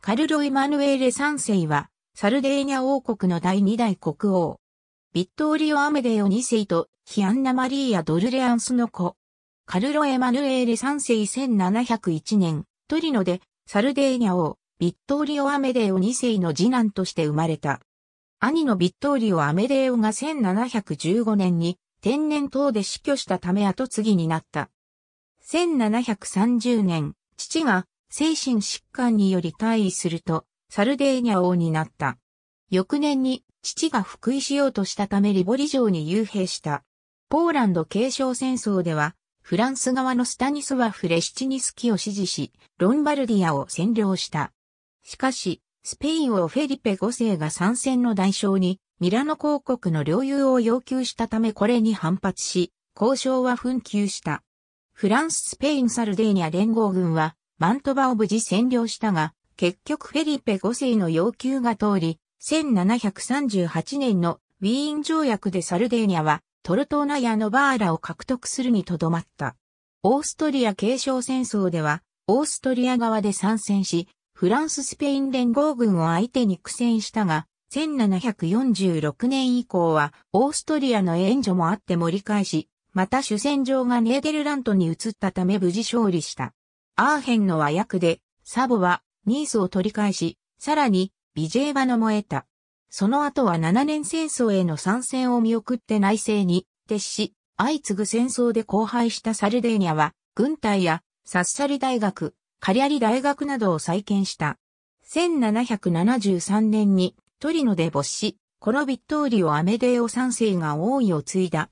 カルロ・エマヌエーレ3世は、サルデーニャ王国の第2代国王。ビットーリオ・アメデオ2世とヒアンナ・マリーア・ドルレアンスの子。カルロ・エマヌエーレ3世1701年、トリノでサルデーニャ王、ビットーリオ・アメデオ2世の次男として生まれた。兄のビットーリオ・アメデオが1715年に天然痘で死去したため後継ぎになった。1730年、父が精神疾患により退位すると、サルデーニャ王になった。翌年に父が復位しようとしたためリボリ城に幽閉した。ポーランド継承戦争では、フランス側のスタニスワフ・レシチニスキを支持し、ロンバルディアを占領した。しかし、スペイン王フェリペ5世が参戦の代償に、ミラノ公国の領有を要求したためこれに反発し、交渉は紛糾した。フランス・スペイン・サルデーニャ連合軍は、マントバを無事占領したが、結局フェリペ5世の要求が通り、1738年のウィーン条約でサルデーニャはトルトーナやノバーラを獲得するにとどまった。オーストリア継承戦争では、オーストリア側で参戦し、フランス・スペイン連合軍を相手に苦戦したが、1746年以降は、オーストリアの援助もあって盛り返し、また主戦場がネーデルラントに移ったため無事勝利した。アーヘンの和訳で、サボはニースを取り返し、さらにビジェーバの燃えた。その後は7年戦争への参戦を見送って内政に徹し、相次ぐ戦争で荒廃したサルデーニャは、軍隊やサッサリ大学、カリアリ大学などを再建した。1773年にトリノで没し、このビットーリオ・アメデーオ三世が王位を継いだ。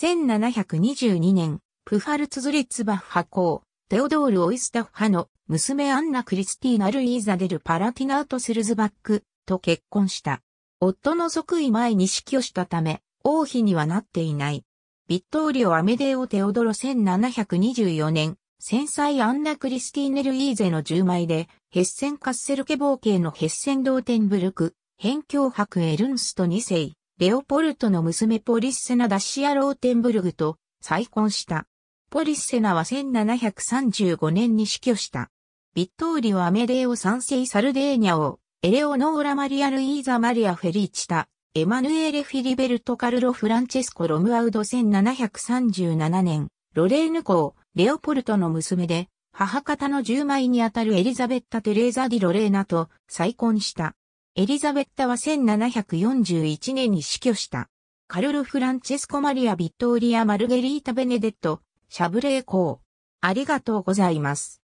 1722年、プファルツズリッツバッハ公、テオドール・オイスタフ派の娘アンナ・クリスティーナ・ルイーザ・デル・パラティナート・スルズバックと結婚した。夫の即位前に死去したため、王妃にはなっていない。ビットーリオ・アメデオ・テオドロ1724年、戦災アンナ・クリスティーネ・ルイーゼの10枚で、ヘッセン・カッセルケ冒険のヘッセン・ドーテンブルク、辺境博エルンスト2世、レオポルトの娘ポリッセナ・ダッシア・ローテンブルグと再婚した。ポリッセナは1735年に死去した。ビットーリはアメデオ三世サルデーニャをエレオノーラ・マリア・ルイーザ・マリア・フェリーチタ、エマヌエレ・フィリベルト・カルロ・フランチェスコ・ロムアウド1737年、ロレーヌ公、レオポルトの娘で、母方の10枚にあたるエリザベッタ・テレーザ・ディ・ロレーナと再婚した。エリザベッタは1741年に死去した。カルロ・フランチェスコ・マリア・ビットーリア・マルゲリータ・ベネデット、シャブレー校。ありがとうございます。